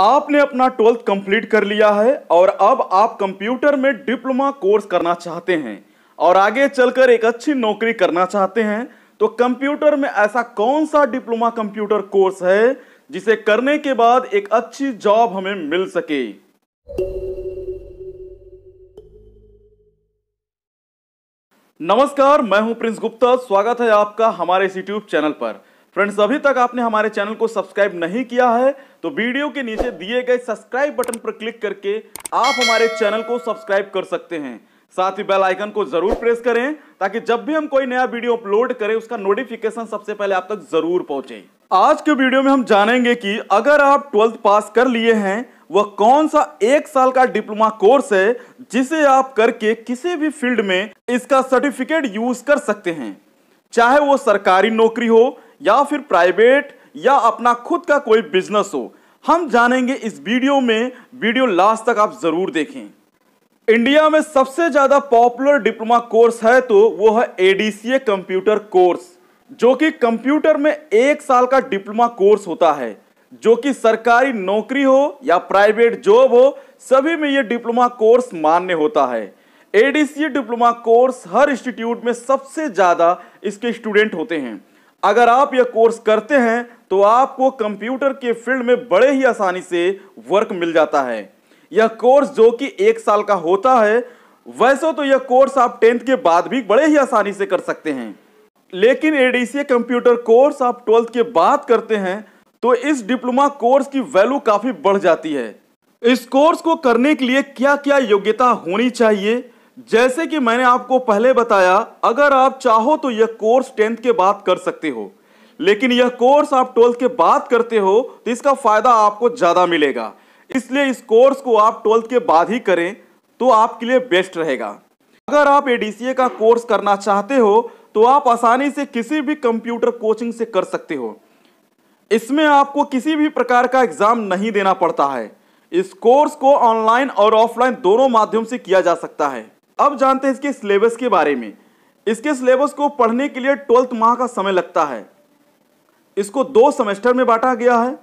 आपने अपना twelfth complete कर लिया है और अब आप कंप्यूटर में डिप्लोमा कोर्स करना चाहते हैं और आगे चलकर एक अच्छी नौकरी करना चाहते हैं तो कंप्यूटर में ऐसा कौन सा डिप्लोमा कंप्यूटर कोर्स है जिसे करने के बाद एक अच्छी जॉब हमें मिल सके नमस्कार मैं हूं प्रिंस गुप्ता स्वागत है आपका हमारे इस यूट्यूब चैनल पर फ्रेंड्स अभी तक आपने हमारे चैनल को सब्सक्राइब नहीं किया है तो वीडियो के नीचे दिए गए सब्सक्राइब बटन पर क्लिक करके आप हमारे चैनल को सब्सक्राइब कर सकते हैं साथ ही बेल आइकन को जरूर प्रेस करें ताकि जब भी हम कोई नया वीडियो अपलोड करें उसका नोटिफिकेशन सबसे पहले आप तक जरूर पहुंचे आज के वीडियो में हम जानेंगे कि अगर आप ट्वेल्थ पास कर लिए हैं वह कौन सा एक साल का डिप्लोमा कोर्स है जिसे आप करके किसी भी फील्ड में इसका सर्टिफिकेट यूज कर सकते हैं चाहे वो सरकारी नौकरी हो या फिर प्राइवेट या अपना खुद का कोई बिजनेस हो हम जानेंगे इस वीडियो में वीडियो लास्ट तक आप जरूर देखें इंडिया में सबसे ज़्यादा पॉपुलर डिप्लोमा कोर्स है तो वो है एडीसीए कंप्यूटर कोर्स जो कि कंप्यूटर में एक साल का डिप्लोमा कोर्स होता है जो कि सरकारी नौकरी हो या प्राइवेट जॉब हो सभी में ये डिप्लोमा कोर्स मान्य होता है एडीसीए डिप्लोमा कोर्स हर इंस्टीट्यूट में सबसे ज़्यादा इसके स्टूडेंट होते हैं अगर आप यह कोर्स करते हैं तो आपको कंप्यूटर के फील्ड में बड़े ही आसानी से वर्क मिल जाता है यह कोर्स जो कि एक साल का होता है वैसे तो यह कोर्स आप टेंथ के बाद भी बड़े ही आसानी से कर सकते हैं लेकिन एडीसी कंप्यूटर कोर्स आप ट्वेल्थ के बाद करते हैं तो इस डिप्लोमा कोर्स की वैल्यू काफ़ी बढ़ जाती है इस कोर्स को करने के लिए क्या क्या योग्यता होनी चाहिए जैसे कि मैंने आपको पहले बताया अगर आप चाहो तो यह कोर्स टेंथ के बाद कर सकते हो लेकिन यह कोर्स आप ट्वेल्थ के बाद करते हो तो इसका फायदा आपको ज़्यादा मिलेगा इसलिए इस कोर्स को आप ट्वेल्थ के बाद ही करें तो आपके लिए बेस्ट रहेगा अगर आप ए का कोर्स करना चाहते हो तो आप आसानी से किसी भी कंप्यूटर कोचिंग से कर सकते हो इसमें आपको किसी भी प्रकार का एग्जाम नहीं देना पड़ता है इस कोर्स को ऑनलाइन और ऑफलाइन दोनों माध्यम से किया जा सकता है अब जानते हैं इसके सिलेबस के बारे में इसके सिलेबस को पढ़ने के लिए ट्वेल्थ माह का समय लगता है इसको दो सेमेस्टर में बांटा गया है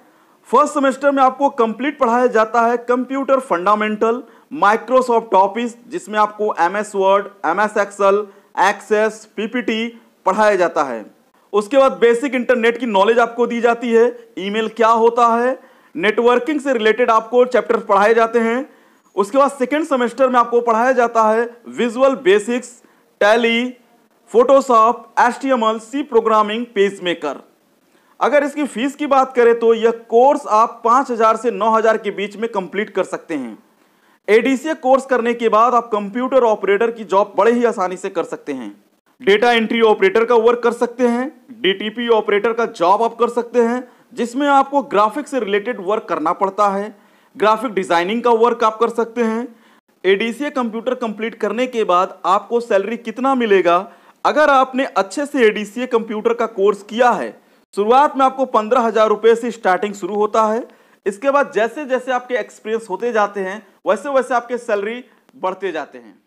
फर्स्ट सेमेस्टर में आपको कंप्लीट पढ़ाया जाता है कंप्यूटर फंडामेंटल माइक्रोसॉफ्ट ऑफिस जिसमें आपको M S word M S excel access PPT पढ़ाया जाता है उसके बाद बेसिक इंटरनेट की नॉलेज आपको दी जाती है ईमेल क्या होता है नेटवर्किंग से रिलेटेड आपको चैप्टर पढ़ाए जाते हैं उसके बाद सेकेंड सेमेस्टर में आपको पढ़ाया जाता है visual basics Tally Photoshop S T M L C programming page maker अगर इसकी फीस की बात करें तो यह कोर्स आप 5000 से 9000 के बीच में कंप्लीट कर सकते हैं एडीसीए कोर्स करने के बाद आप कंप्यूटर ऑपरेटर की जॉब बड़े ही आसानी से कर सकते हैं डेटा एंट्री ऑपरेटर का वर्क कर सकते हैं डीटीपी ऑपरेटर का जॉब आप कर सकते हैं जिसमें आपको ग्राफिक्स से रिलेटेड वर्क करना पड़ता है ग्राफिक डिज़ाइनिंग का वर्क आप कर सकते हैं एडीसीए कंप्यूटर कंप्लीट करने के बाद आपको सैलरी कितना मिलेगा अगर आपने अच्छे से एडीसीए कंप्यूटर का कोर्स किया है शुरुआत में आपको पंद्रह हज़ार रुपये से स्टार्टिंग शुरू होता है इसके बाद जैसे जैसे आपके एक्सपीरियंस होते जाते हैं वैसे वैसे आपके सैलरी बढ़ते जाते हैं